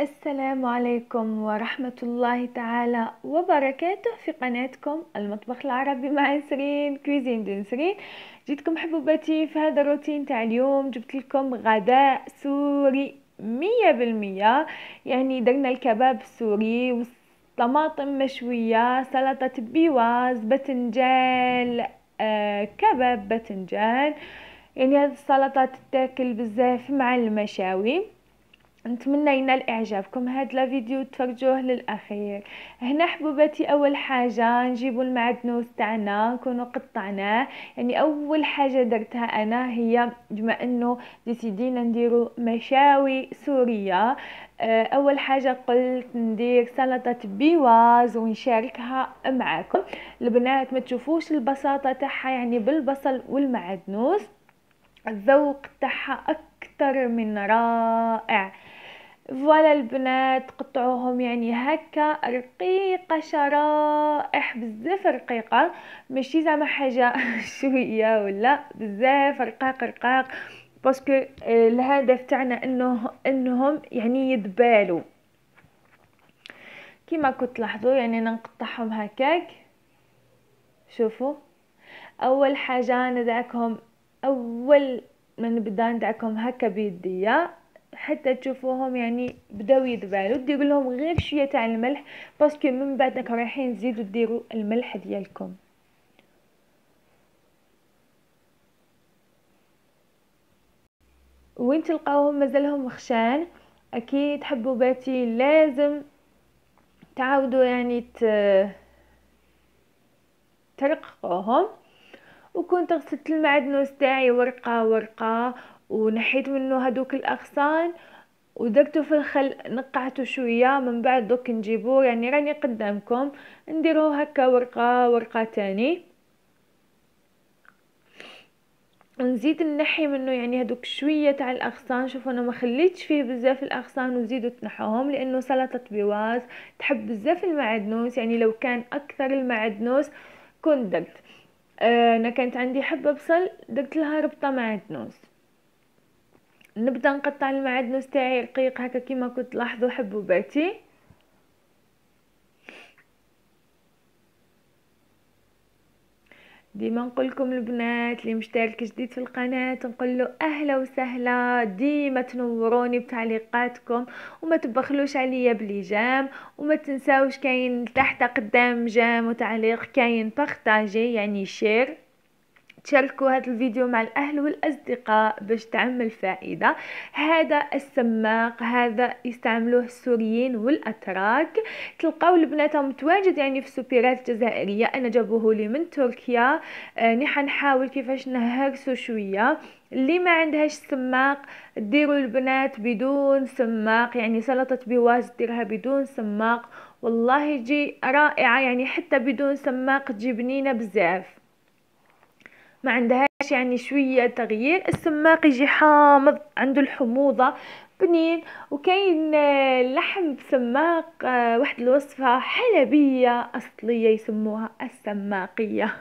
السلام عليكم ورحمة الله تعالى وبركاته في قناتكم المطبخ العربي مع سرين كويزين دو سرين جيتكم حبوباتي في هذا الروتين تاع اليوم جبت لكم غداء سوري مية بالمية يعني درنا الكباب السوري طماطم مشوية سلطة بيواز بتنجال آه كباب بتنجان يعني هذه السلطات تتاكل بزاف مع المشاوي نتمنى ينال اعجابكم هاد لا فيديو تفرجوه للاخير هنا حبوباتي اول حاجه نجيبوا المعدنوس تاعنا نكونوا قطعناه يعني اول حاجه درتها انا هي بما انه ديسيدينا نديروا مشاوي سوريه آه، اول حاجه قلت ندير سلطه بيواز ونشاركها معاكم البنات ما تشوفوش البساطه تاعها يعني بالبصل والمعدنوس الذوق تاعها اكثر من رائع فوالا البنات قطعوهم يعني هكا رقيقه شرائح بزاف رقيقه ماشي زعما حاجه شويه ولا بزاف رقاق رقاق باسكو آه، الهدف تاعنا انه انهم يعني يدبالوا كما كنت تلاحظوا يعني نقطعهم هكاك شوفوا اول حاجه ندعكهم اول ما نبدا ندعكهم هكا بيديا حتى تشوفوهم يعني بداو يذبالو ديروا لهم غير شويه تاع الملح باسكو من بعد رايحين تزيدوا ديروا الملح ديالكم وين تلقاوهم مازالهم خشان اكيد حبوباتي لازم تعاودوا يعني ت... ترققوهم وكنت غسلت المعدنوس تاعي ورقه ورقه ونحيت منه هدوك الأغصان ودرته في الخل نقعته شوية من بعد دوك نجيبو يعني راني قدامكم نديرو هكا ورقة ورقة تاني ونزيد نحي منه يعني هدوك شويه تاع الاغصان شوفوا انا ما خليتش فيه بزاف الاغصان وزيدوا تنحوهم لانه سلطه بواز تحب بزاف المعدنوس يعني لو كان اكثر المعدنوس كنت درت آه، انا كانت عندي حبه بصل درت لها ربطه معدنوس نبدا نقطع المعدنوس تاعي رقيق هكا كيما كنت تلاحظوا حبوباتي ديما نقول لكم البنات اللي مشترك جديد في القناه نقول له اهلا وسهلا ديما تنوروني بتعليقاتكم وما تبخلوش عليا بلي جام وما تنساوش كاين تحت قدام جام وتعليق كاين بارطاجي يعني شير تشاركوا هذا الفيديو مع الاهل والاصدقاء باش تعمل فائده هذا السماق هذا يستعملوه السوريين والاتراك تلقاو البنات متواجد يعني في السوبيرات الجزائريه انا جابوه لي من تركيا آه حنحاول كيفاش نهرسو شويه اللي ما عندهاش سماق ديروا البنات بدون سماق يعني سلطه بواز ديرها بدون سماق والله يجي رائعه يعني حتى بدون سماق تجي بنينه بزاف ما عندهاش يعني شويه تغيير السماق يجي حامض عنده الحموضه بنين وكاين آه، لحم سماق آه، واحد الوصفه حلبيه اصليه يسموها السماقيه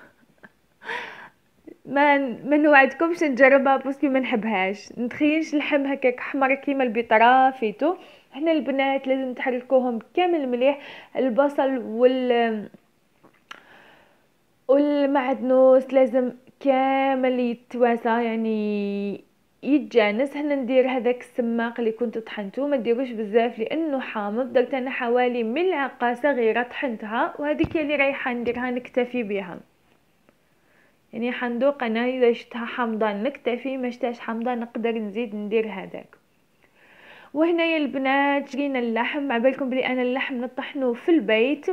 ما ما نوعدكمش نجربها باسكو ما نحبهاش نتخيلش اللحم هكاك حمر كيما فيتو هنا البنات لازم تحركوهم كامل مليح البصل وال والمعدنوس لازم كامل يتواسى يعني يتجانس هنا ندير هذاك السماق اللي كنت طحنتو ما ديروش بزاف لانه حامض درت انا حوالي ملعقه صغيره طحنتها وهذيك اللي رايحه نديرها نكتفي بها يعني حندوق انا اذا شتها حامضه نكتفي ما شتاش حامضه نقدر نزيد ندير هذاك يا البنات جرينا اللحم مع بالكم بلي انا اللحم نطحنو في البيت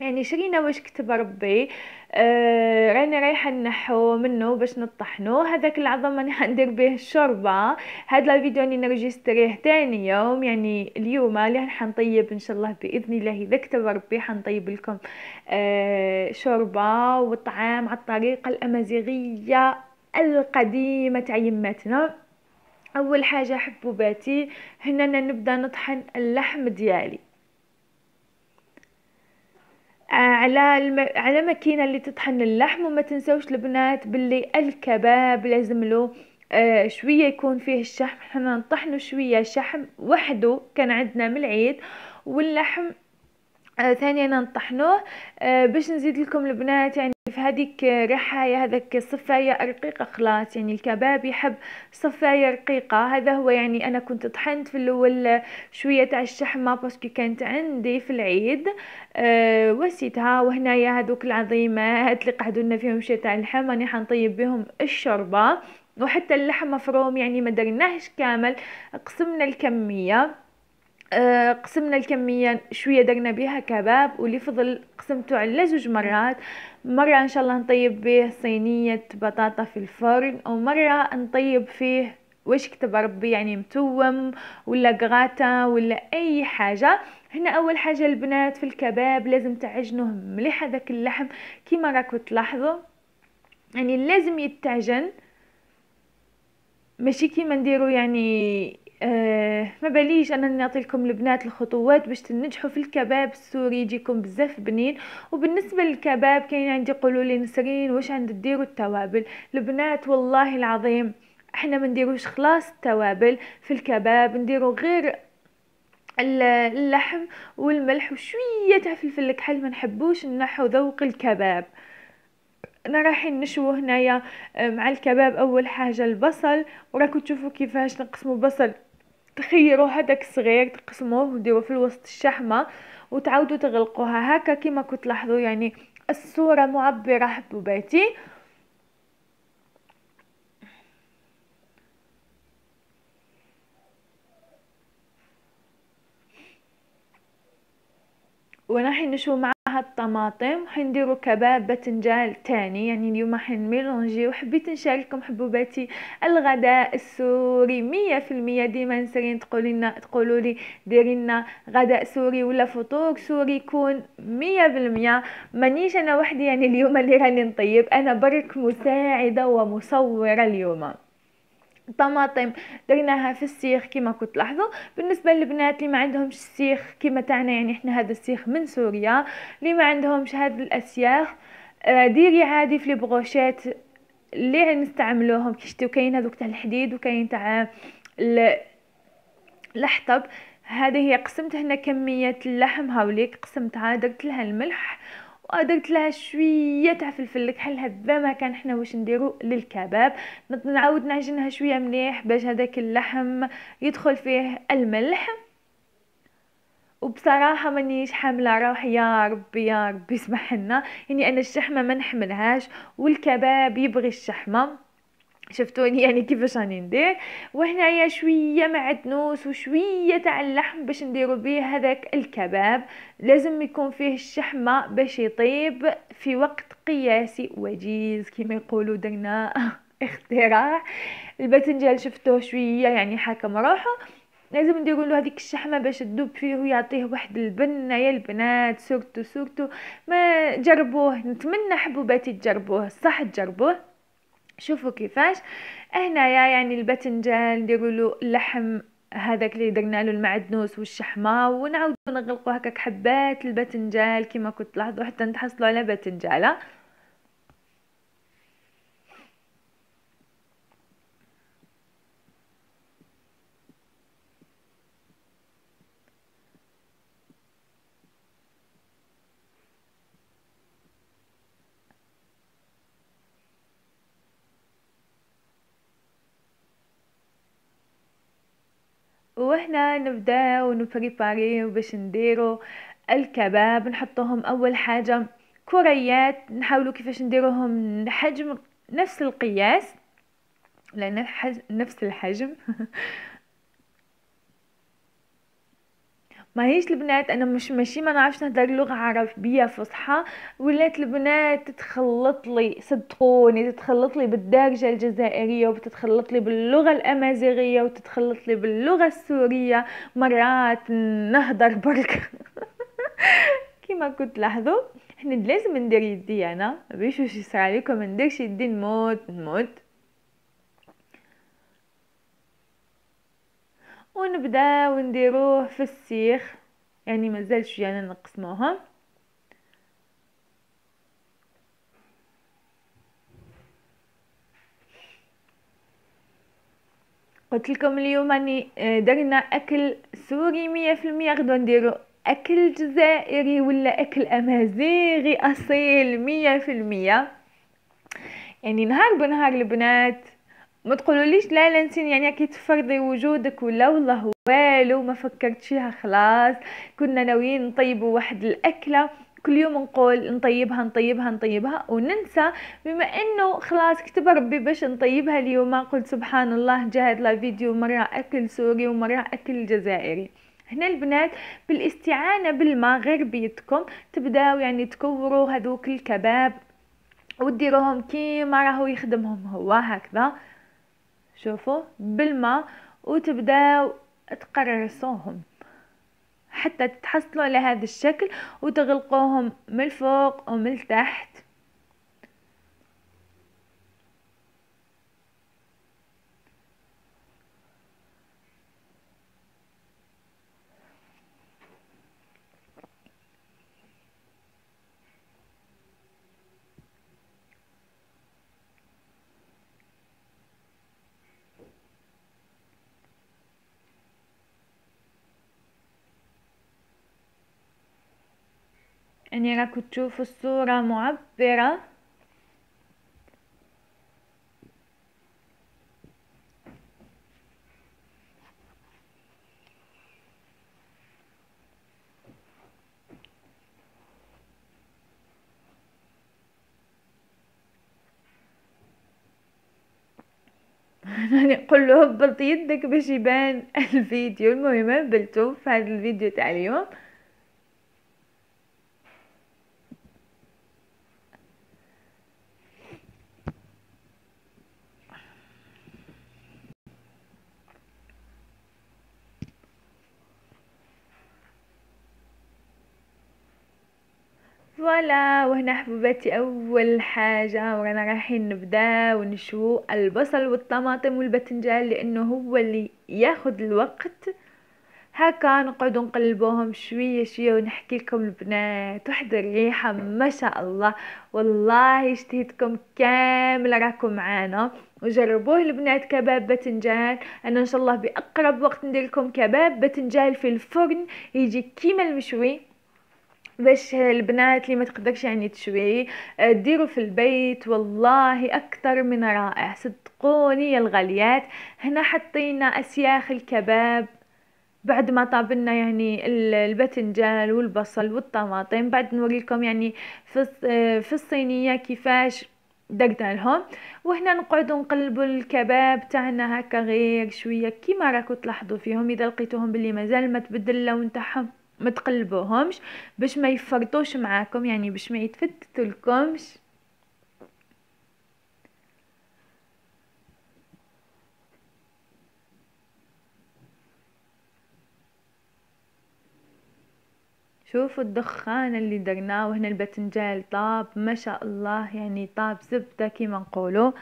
يعني شرينا واش كتب ربي آه راني رايحه نحو منه باش نطحنو هذاك العظم انا حندير به الشوربه هاد الفيديو راني نرجستريه تاني يوم يعني اليوم اللي حنطيب ان شاء الله باذن الله اذا كتب ربي حنطيب لكم آه شوربه وطعام على الطريقه الامازيغيه القديمه تاع يماتنا اول حاجه حبوباتي هنا نبدا نطحن اللحم ديالي على الم... على ماكينه اللي تطحن اللحم وما تنسوش البنات باللي الكباب لازم له آه، شويه يكون فيه الشحم حنا نطحنو شويه شحم وحده كان عندنا من العيد واللحم آه، ثانيا نطحنوه آه، باش نزيد لكم البنات يعني في هذيك ريحة هذاك صفاية رقيقة خلاص يعني الكباب يحب صفاية رقيقة هذا هو يعني أنا كنت طحنت في الأول شوية تاع الشحمة باسكو كانت عندي في العيد أه وسيتها وهنايا هذوك العظيمات اللي قعدوا لنا فيهم شوية تاع اللحم راني حنطيب بهم الشوربة وحتى اللحم مفروم يعني ما درناهش كامل قسمنا الكميه آه، قسمنا الكميه شويه درنا بها كباب واللي فضل قسمته على زوج مرات مره ان شاء الله نطيب به صينيه بطاطا في الفرن ومره نطيب فيه واش كتب ربي يعني متوم ولا قغاتا ولا اي حاجه هنا اول حاجه البنات في الكباب لازم تعجنوه مليح هذاك اللحم كيما راكو تلاحظوا يعني لازم يتعجن ماشي كيما نديرو يعني آه ما باليش انا نعطي لكم البنات الخطوات باش تنجحوا في الكباب السوري يجيكم بزاف بنين وبالنسبه للكباب كاين عندي قولوا لي نسرين واش عند ديروا التوابل البنات والله العظيم احنا ما نديروش خلاص التوابل في الكباب نديرو غير اللحم والملح وشويه تاع فلفل الكحل ما نحبوش نحو ذوق الكباب انا رايحين نشوه هنايا آه، مع الكباب اول حاجه البصل وراكم تشوفوا كيفاش نقسموا بصل تخيروا هذاك الصغير تقسموه وديروه في الوسط الشحمه وتعاودوا تغلقوها هكا كما كنت لاحظوا يعني الصوره معبره حبوباتي حين نشوف مع معها الطماطم حنديرو كباب باذنجان تاني يعني اليوم حنميلونجي وحبيت نشارككم حبوباتي الغداء السوري مية في المية ديما نسرين تقولي لنا تقولوا لي ديري لنا غداء سوري ولا فطور سوري يكون مية في المية مانيش انا وحدي يعني اليوم اللي راني نطيب انا برك مساعدة ومصورة اليوم طماطم درناها في السيخ كما كنت لاحظوا بالنسبه للبنات اللي ما عندهمش السيخ كما تاعنا يعني احنا هذا السيخ من سوريا اللي ما عندهمش هذا الاسياخ آه، ديري عادي في البروشات اللي نستعملوهم كي كاين هذوك تاع الحديد وكاين تاع الحطب هذه هي قسمت هنا كميه اللحم هاوليك قسمتها درت لها الملح درت لها شويه تاع فلفل كحل هذا ما كان حنا واش نديرو للكباب نعاود نعجنها شويه مليح باش هذاك اللحم يدخل فيه الملح وبصراحه مانيش حامله روح يا ربي يا ربي اسمح لنا يعني انا الشحمه ما نحملهاش والكباب يبغي الشحمه شفتوني يعني كيفاش راني ندير وهنايا شويه معدنوس وشويه تاع اللحم باش نديرو به هذاك الكباب لازم يكون فيه الشحمه باش يطيب في وقت قياسي وجيز كما يقولوا درنا اختراع الباذنجان شفتوه شويه يعني حاكم روحه لازم نديرو له هذيك الشحمه باش تذوب فيه ويعطيه واحد البنه يا البنات سورتو سورتو ما جربوه نتمنى حبوباتي تجربوه صح تجربوه شوفوا كيفاش هنايا يعني الباذنجان نديروا له لحم هذاك اللي درنا له المعدنوس والشحمه ونعاودوا نغلقوا هكاك حبات الباذنجان كما كنت تلاحظوا حتى نتحصلوا على باذنجاله وهنا نبداو نبريباريو باش نديرو الكباب نحطوهم اول حاجه كريات نحاولوا كيفاش نديروهم حجم نفس القياس لان نفس الحجم ما هيش البنات انا مش ماشي ما نعرفش نهدر لغه عربيه فصحى ولات البنات تتخلط لي صدقوني تتخلط لي بالدارجه الجزائريه وبتتخلط لي باللغه الامازيغيه وتتخلط لي باللغه السوريه مرات نهدر برك كما كنت لاحظوا احنا لازم ندير يدي انا باش واش يصرى عليكم ندير يدي نموت نموت ونبداو نديروه في السيخ يعني مازال شويه يعني نقسموهم قلت لكم اليوم راني آه، درنا اكل سوري مية في المية غدو نديرو اكل جزائري ولا اكل امازيغي اصيل مية في المية يعني نهار بنهار البنات ما تقولوليش لا لا نسين يعني كي تفرضي وجودك ولا والله والو ما فكرت فيها خلاص كنا ناويين نطيبوا واحد الاكله كل يوم نقول نطيبها نطيبها نطيبها وننسى بما انه خلاص كتب ربي باش نطيبها اليوم قلت سبحان الله جا هاد لا فيديو مره اكل سوري ومره اكل جزائري هنا البنات بالاستعانه بالماء غير بيدكم تبداو يعني تكوروا هذوك الكباب وديروهم كيما راهو يخدمهم هو هكذا شوفوا بالماء وتبداو تقرصوهم حتى تحصلوا على هذا الشكل وتغلقوهم من الفوق ومن تحت يعني راكو تشوفوا الصورة معبرة نقول له هبط يدك باش يبان الفيديو المهم بلتو في هذا الفيديو تاع اليوم فوالا وهنا حبوباتي اول حاجه ورانا رايحين نبداو نشوو البصل والطماطم والباذنجان لانه هو اللي ياخذ الوقت هكا نقعدوا نقلبوهم شويه شويه ونحكي لكم البنات واحد الريحه ما شاء الله والله اشتهيتكم كامل راكم معانا وجربوه البنات كباب باذنجان انا ان شاء الله باقرب وقت ندير لكم كباب باذنجان في الفرن يجي كيما المشوي باش البنات اللي ما تقدرش يعني تشوي آه، ديروا في البيت والله اكثر من رائع صدقوني يا الغاليات هنا حطينا اسياخ الكباب بعد ما طابلنا يعني الباذنجان والبصل والطماطم بعد نوريكم يعني في آه، في الصينيه كيفاش دقنا لهم وهنا نقعدوا نقلبوا الكباب تاعنا هكا غير شويه كيما راكو تلاحظوا فيهم اذا لقيتوهم باللي مازال ما تبدل اللون تاعهم ما تقلبوهمش باش ما يفرطوش معاكم يعني باش ما يتفتتوا لكمش شوفوا الدخان اللي درناه وهنا الباذنجان طاب ما شاء الله يعني طاب زبده كيما نقولوا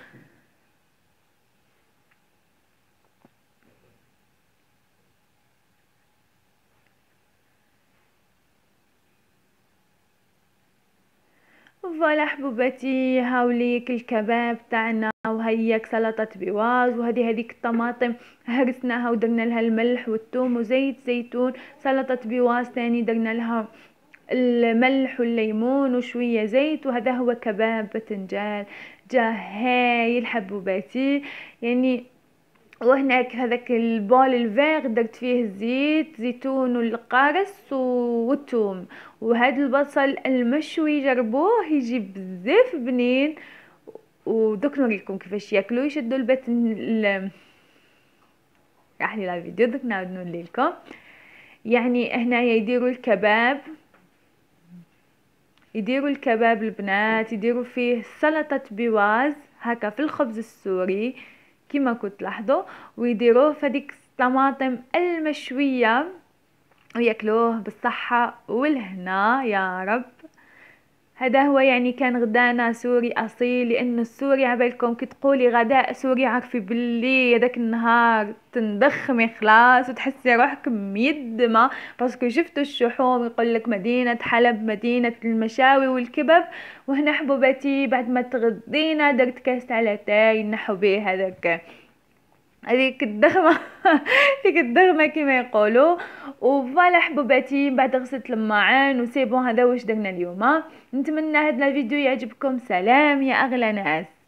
فوالا حبوباتي هاوليك الكباب تاعنا وهياك سلطة بواز وهذه هذيك الطماطم هرسناها ودرنا لها الملح والثوم وزيت زيتون سلطة بواز تاني درنا لها الملح والليمون وشوية زيت وهذا هو كباب باذنجان جاهي هايل يعني وهناك هذاك البول الفيغ درت فيه الزيت زيتون والقرص والثوم وهذا البصل المشوي جربوه يجي بزاف بنين ودوك نوريكم كيفاش ياكلوا يشدوا البطن ال... راح لي لا فيديو دوك نعاود نولي لكم يعني هنايا يديروا الكباب يديروا الكباب البنات يديروا فيه سلطه بواز هكا في الخبز السوري كما كنت لاحظوا ويديروه فديك الطماطم المشويه وياكلوه بالصحه والهنا يا رب هذا هو يعني كان غدانا سوري اصيل لان السوري عبالكم كي تقولي غداء سوري عارفي باللي هذاك النهار تندخمي خلاص وتحسي روحك ميدمه باسكو شفت الشحوم يقول لك مدينه حلب مدينه المشاوي والكبب وهنا حبوباتي بعد ما تغدينا درت كاس على تاي نحو به هذاك هذيك الدغمة هذيك الدغمة كما يقولوا وفوالا حبوباتي بعد غسلت الماعن وسيبون هذا واش درنا اليوم نتمنى هذا الفيديو يعجبكم سلام يا اغلى ناس